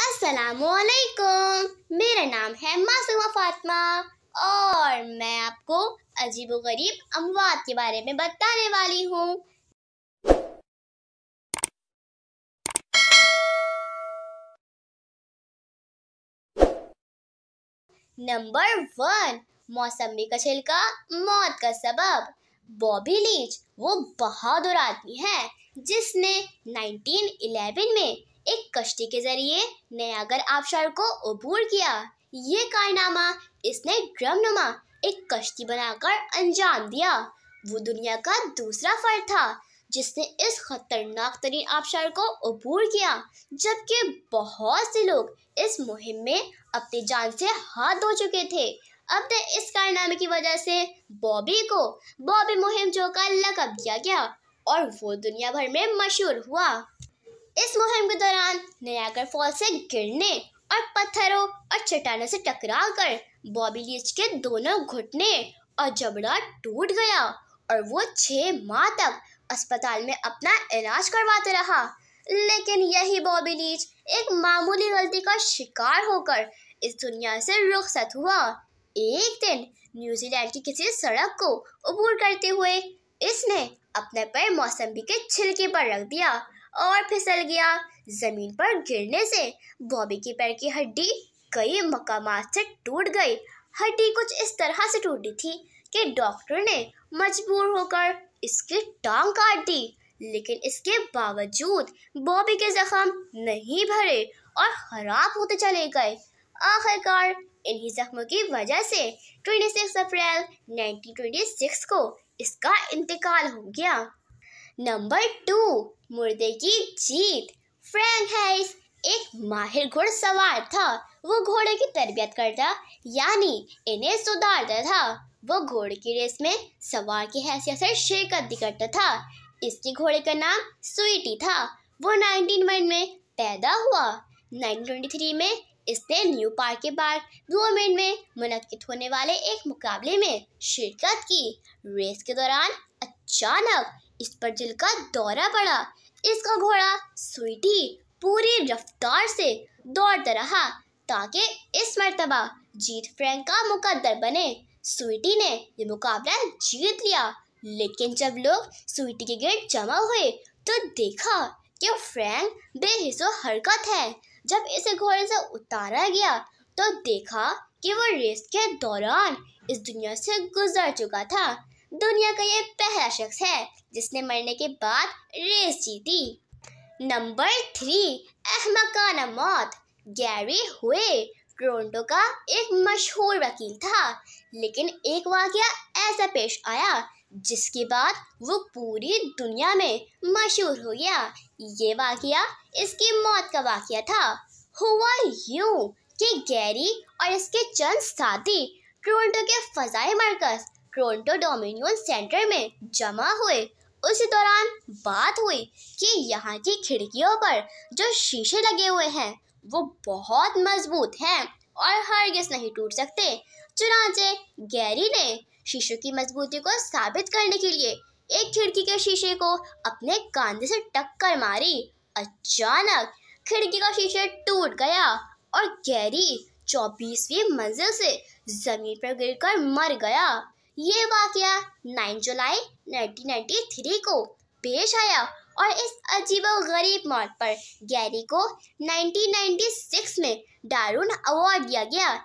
असलकुम मेरा नाम है मासूमा फातमा और मैं आपको अजीबोगरीब अमवात के बारे में बताने वाली हूँ नंबर वन मौसमी का मौत का सबब बॉबी लीच वो बहादुर आदमी है जिसने 1911 में एक कश्ती के जरिए नयागर आबशार को अबूर किया ये कारनामा इसने ड्रमनुमा एक कश्ती बनाकर अंजाम दिया वो दुनिया का दूसरा फर्द था जिसने इस खतरनाक तरीन आबशार को अबूर किया जबकि बहुत से लोग इस मुहिम में अपनी जान से हाथ धो चुके थे अब तक तो इस कारनामे की वजह से बॉबी को बॉबी मुहिम जो का लकब दिया गया और वो दुनिया भर में मशहूर हुआ इस मुहिम के दौरान नयागर फॉल से गिरने और पत्थरों और चट्टानों से टकरा कर बॉबी लीच के दोनों घुटने और जबड़ा टूट गया और वो छः माह तक अस्पताल में अपना इलाज करवाते रहा लेकिन यही बॉबी लीच एक मामूली गलती का शिकार होकर इस दुनिया से रुखसत हुआ एक दिन न्यूजीलैंड की किसी सड़क को अबूर करते हुए इसने अपने पैर मौसम्बी के छिलके पर रख दिया और फिसल गया जमीन पर गिरने से बॉबी के पैर की हड्डी कई मकाम से टूट गई हड्डी कुछ इस तरह से टूटी थी कि डॉक्टर ने मजबूर होकर इसकी टांग काट दी लेकिन इसके बावजूद बॉबी के जख्म नहीं भरे और खराब होते चले गए आखिरकार इन्हीं जख्मों की वजह से 26 अप्रैल 1926 को इसका इंतकाल हो गया नंबर टू मुर्दे की जीत फ्रैंक हैरिस एक माहिर घुड़सवार था वो घोड़े की तरबियत करता यानी इन्हें सुधारता था वो घोड़े की रेस में सवार की हैसियत से शिरकत भी करता था इसके घोड़े का नाम स्वीटी था वो नाइनटीन वन में पैदा हुआ नाइनटीन ट्वेंटी थ्री में इसने न्यू पार्क के बाद ब्लूमेंट में मुनद होने वाले एक मुकाबले में शिरकत की रेस के दौरान अचानक इस पर जिल का दौरा पड़ा इसका घोड़ा स्वीटी पूरी रफ्तार से दौड़ता रहा ताकि इस मरतबा जीत फ्रैंक का मुकद्दर बने स्वीटी ने यह मुकाबला जीत लिया लेकिन जब लोग स्वीटी के गेट जमा हुए तो देखा कि फ्रैंक बेहिसो हरकत है जब इसे घोड़े से उतारा गया तो देखा कि वो रेस के दौरान इस दुनिया से गुजर चुका था दुनिया का ये पहला शख्स है जिसने मरने के बाद रेस जीती नंबर थ्री अहमकाना मौत गैरी हुए टोरंटो का एक मशहूर वकील था लेकिन एक वाक्य ऐसा पेश आया जिसके बाद वो पूरी दुनिया में मशहूर हो गया ये वाक इसकी मौत का वाक्य था हुआ यूं कि गैरी और इसके चंद साथी टोरंटो के फजाई मरकज टोरंटो डोमिनियन सेंटर में जमा हुए उस दौरान बात हुई कि यहाँ की खिड़कियों पर जो शीशे लगे हुए हैं वो बहुत मजबूत हैं और हरगिज नहीं टूट सकते चुनाचे गैरी ने शीशों की मजबूती को साबित करने के लिए एक खिड़की के शीशे को अपने कांधे से टक्कर मारी अचानक खिड़की का शीशा टूट गया और गैरी चौबीसवीं मंजिल से जमीन पर गिरकर मर गया ये वाक़ 9 जुलाई 1993 को पेश आया और इस अजीब गरीब मौत पर गैरी को 1996 में डारून अवार्ड दिया गया